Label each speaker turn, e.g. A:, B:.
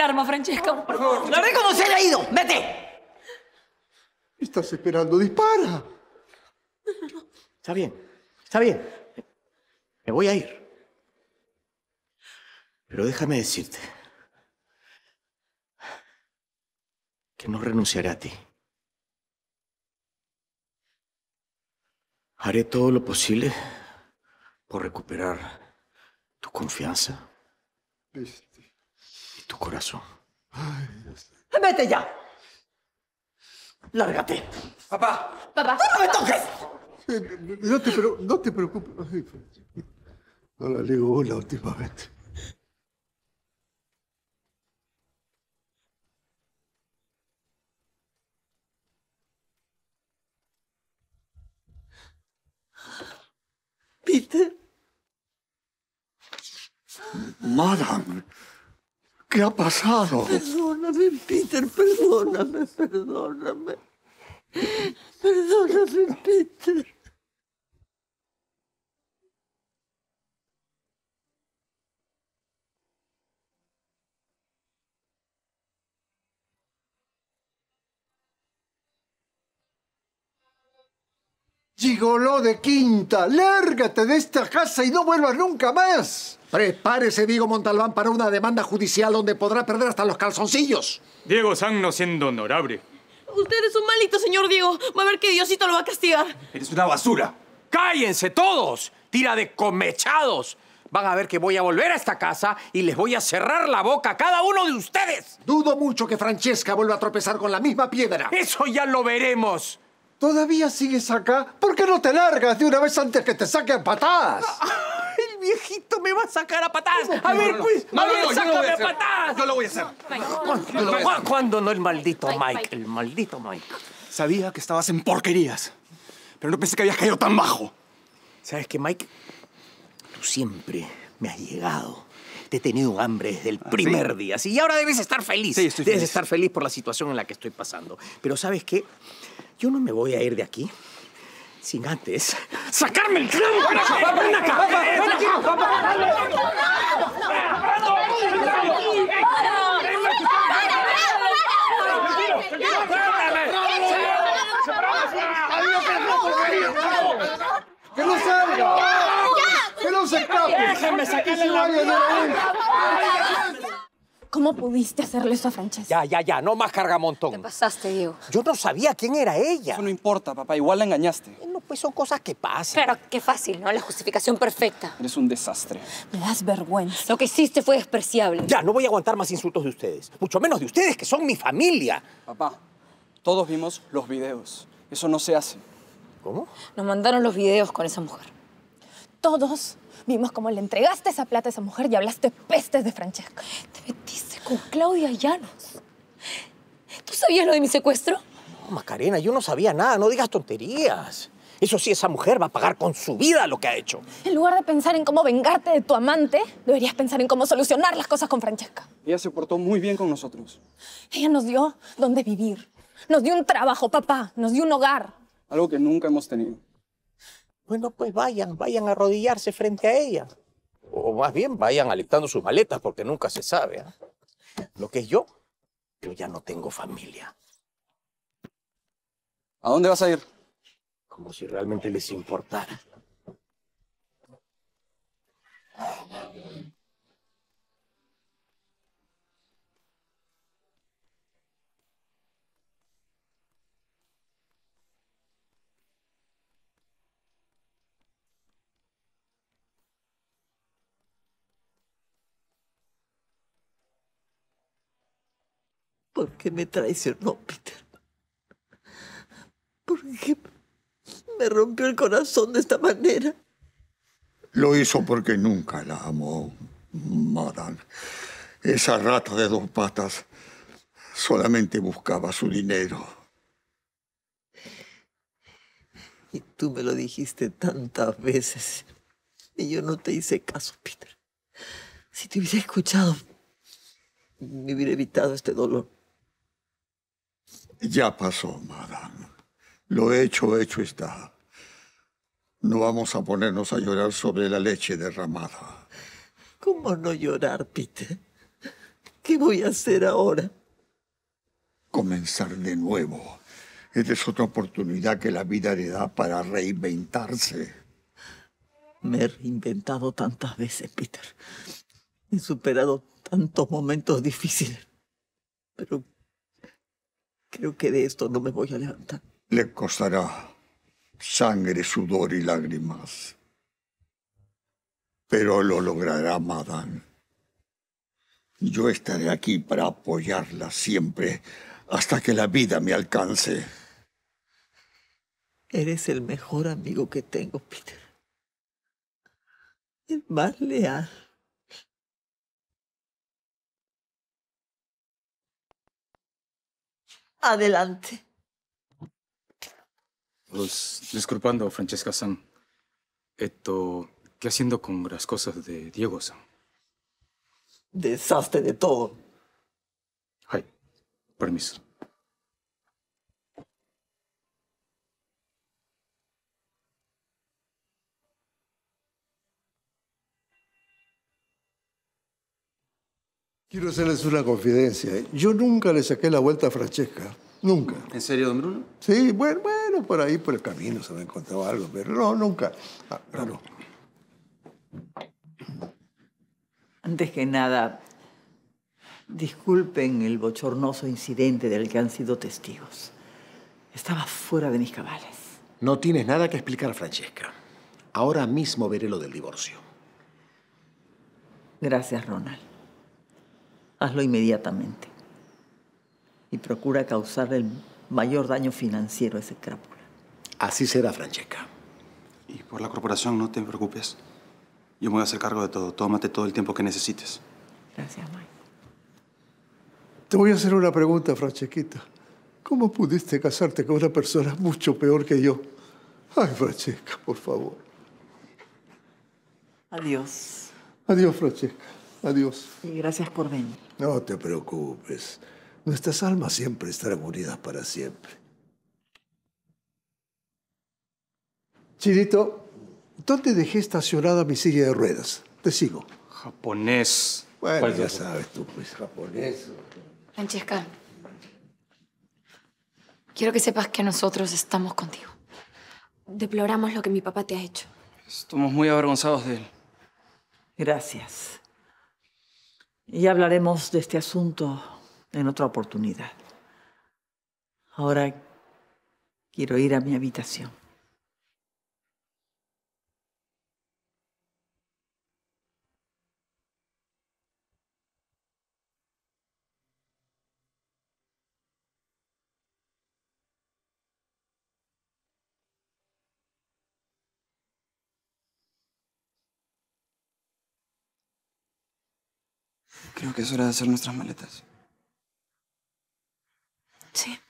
A: alarma, Francesca, por favor. ¡La cómo se ha ido! ¡Vete! Estás esperando, dispara. Está bien, está bien. Me voy a ir. Pero déjame decirte que no renunciaré a ti. Haré todo lo posible por recuperar tu confianza tu corazón. Ay. ¡Vete ya! ¡Lárgate! ¡Papá! ¡Papá! no me toques! no, te, no te preocupes. Pues, no la leo última vez. Peter? Madame! ¿Qué ha pasado? Perdóname, Peter, perdóname, perdóname. Perdóname. Gigoló de quinta, lárgate de esta casa y no vuelvas nunca más. Prepárese, Diego Montalbán, para una demanda judicial donde podrá perder hasta los calzoncillos. Diego San no siendo honorable. Usted es un malito, señor Diego. Va a ver que Diosito lo va a castigar. Eres una basura. ¡Cállense todos! ¡Tira de comechados! Van a ver que voy a volver a esta casa y les voy a cerrar la boca a cada uno de ustedes. Dudo mucho que Francesca vuelva a tropezar con la misma piedra. Eso ya lo veremos. ¿Todavía sigues acá? ¿Por qué no te largas de una vez antes que te a patadas? El viejito me va a sacar a patadas. A ver, pues, a ver, sácame a patadas. Yo lo voy a hacer. ¿Cuándo no el maldito Mike? El maldito Mike. Sabía que estabas en porquerías, pero no pensé que habías caído tan bajo. ¿Sabes qué, Mike? Tú siempre me has llegado he tenido hambre desde el primer día. Sí, y ahora debes estar feliz. Sí, debes estar feliz por la situación en la que estoy pasando. Pero ¿sabes qué? Yo no me voy a ir de aquí sin antes sacarme el clavo. ¡Ven acá! ¡Ven acá! ¡Ven acá! ¿Cómo pudiste hacerle eso a Francesca? Ya, ya, ya, no más cargamontón. ¿Qué pasaste, Diego. Yo no sabía quién era ella. Eso no importa, papá, igual la engañaste. Eh, no, pues son cosas que pasan. Pero qué fácil, ¿no? La justificación perfecta. Eres un desastre. Me das vergüenza. Lo que hiciste fue despreciable. Ya, no voy a aguantar más insultos de ustedes. Mucho menos de ustedes, que son mi familia. Papá, todos vimos los videos. Eso no se hace. ¿Cómo? Nos mandaron los videos con esa mujer. Todos vimos cómo le entregaste esa plata a esa mujer y hablaste pestes de Francesca. Te metiste con Claudia Llanos. ¿Tú sabías lo de mi secuestro? No, Macarena, yo no sabía nada. No digas tonterías. Eso sí, esa mujer va a pagar con su vida lo que ha hecho. En lugar de pensar en cómo vengarte de tu amante, deberías pensar en cómo solucionar las cosas con Francesca. Ella se portó muy bien con nosotros. Ella nos dio dónde vivir. Nos dio un trabajo, papá. Nos dio un hogar. Algo que nunca hemos tenido. Bueno, pues vayan, vayan a arrodillarse frente a ella. O más bien vayan alistando sus maletas porque nunca se sabe. ¿ah? Lo que es yo, yo ya no tengo familia. ¿A dónde vas a ir? Como si realmente les importara. ¿Por qué me traicionó, Peter? ¿Por qué me rompió el corazón de esta manera? Lo hizo porque nunca la amó, madame. Esa rata de dos patas solamente buscaba su dinero. Y tú me lo dijiste tantas veces. Y yo no te hice caso, Peter. Si te hubiera escuchado, me hubiera evitado este dolor. Ya pasó, madame. Lo hecho, hecho está. No vamos a ponernos a llorar sobre la leche derramada. ¿Cómo no llorar, Peter? ¿Qué voy a hacer ahora? Comenzar de nuevo. Esta es otra oportunidad que la vida le da para reinventarse. Me he reinventado tantas veces, Peter. He superado tantos momentos difíciles. Pero Creo que de esto no me voy a levantar. Le costará sangre, sudor y lágrimas. Pero lo logrará, madame. Yo estaré aquí para apoyarla siempre hasta que la vida me alcance. Eres el mejor amigo que tengo, Peter. El más leal. Adelante. Pues, disculpando, Francesca San. Esto, ¿qué haciendo con las cosas de Diego San? Desastre de todo. Ay, permiso. Quiero hacerles una confidencia. ¿eh? Yo nunca le saqué la vuelta a Francesca. Nunca. ¿En serio, don Bruno? Sí, bueno, bueno, por ahí, por el camino se me ha encontrado algo, pero no, nunca. Ah, Antes que nada, disculpen el bochornoso incidente del que han sido testigos. Estaba fuera de mis cabales. No tienes nada que explicar, Francesca. Ahora mismo veré lo del divorcio. Gracias, Ronald hazlo inmediatamente. Y procura causar el mayor daño financiero a ese crápula. Así será, Francesca. Y por la corporación no te preocupes. Yo me voy a hacer cargo de todo. Tómate todo el tiempo que necesites. Gracias, Mike. Te voy a hacer una pregunta, Francesquita. ¿Cómo pudiste casarte con una persona mucho peor que yo? Ay, Francesca, por favor. Adiós. Adiós, Francesca. Adiós. Y gracias por venir. No te preocupes. Nuestras almas siempre estarán unidas para siempre. Chirito, ¿dónde dejé estacionada mi silla de ruedas? Te sigo. Japonés. Bueno, pues, ya sabes tú, pues, japonés. Francesca, quiero que sepas que nosotros estamos contigo. Deploramos lo que mi papá te ha hecho. Estamos muy avergonzados de él. Gracias. Y hablaremos de este asunto en otra oportunidad. Ahora quiero ir a mi habitación. Creo que es hora de hacer nuestras maletas. Sí.